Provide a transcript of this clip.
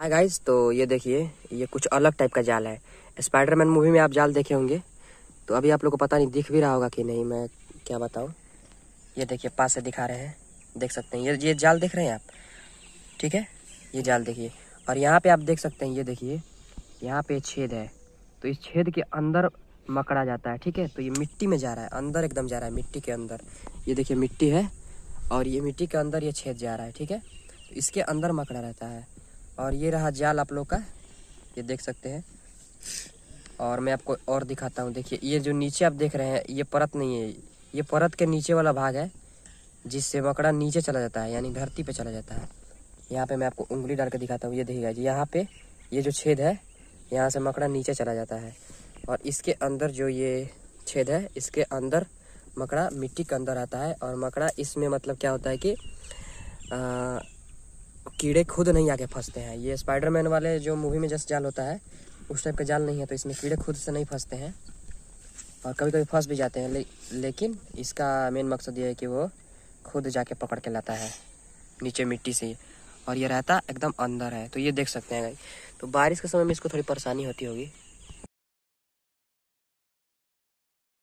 hi guys तो ये देखिए ये कुछ अलग टाइप का जाल है स्पाइडरमैन मूवी में आप जाल देखे होंगे तो अभी आप लोग को पता नहीं दिख भी रहा होगा कि नहीं मैं क्या बताऊँ ये देखिए पास से दिखा रहे हैं देख सकते हैं ये ये जाल देख रहे हैं आप ठीक है ये जाल देखिए और यहाँ पे आप देख सकते हैं ये देखिए यहाँ पे छेद है तो इस छेद के अंदर मकड़ा जाता है ठीक है तो ये मिट्टी में जा रहा है अंदर एकदम जा रहा है मिट्टी के अंदर ये देखिए मिट्टी है और ये मिट्टी के अंदर ये छेद जा रहा है ठीक है तो इसके अंदर मकड़ा रहता है और ये रहा जाल आप लोग का ये देख सकते हैं और मैं आपको और दिखाता हूँ देखिए ये जो नीचे आप देख रहे हैं ये परत नहीं है ये परत के नीचे वाला भाग है जिससे मकड़ा नीचे चला जाता है यानी धरती पे चला जाता है यहाँ पे मैं आपको उंगली डाल के दिखाता हूँ ये देखिएगा जी यहाँ पे ये जो छेद है यहाँ से मकड़ा नीचे चला जाता है और इसके अंदर जो ये छेद है इसके अंदर मकड़ा मिट्टी के अंदर आता है और मकड़ा इसमें मतलब क्या होता है कि आ, कीड़े खुद नहीं आके फंसते हैं ये स्पाइडरमैन वाले जो मूवी में जैसे जाल होता है उस टाइप का जाल नहीं है तो इसमें कीड़े खुद से नहीं फंसते हैं और कभी कभी फंस भी जाते हैं ले, लेकिन इसका मेन मकसद ये है कि वो खुद जाके पकड़ के लाता है नीचे मिट्टी से और ये रहता एकदम अंदर है तो ये देख सकते हैं तो बारिश के समय में इसको थोड़ी परेशानी होती होगी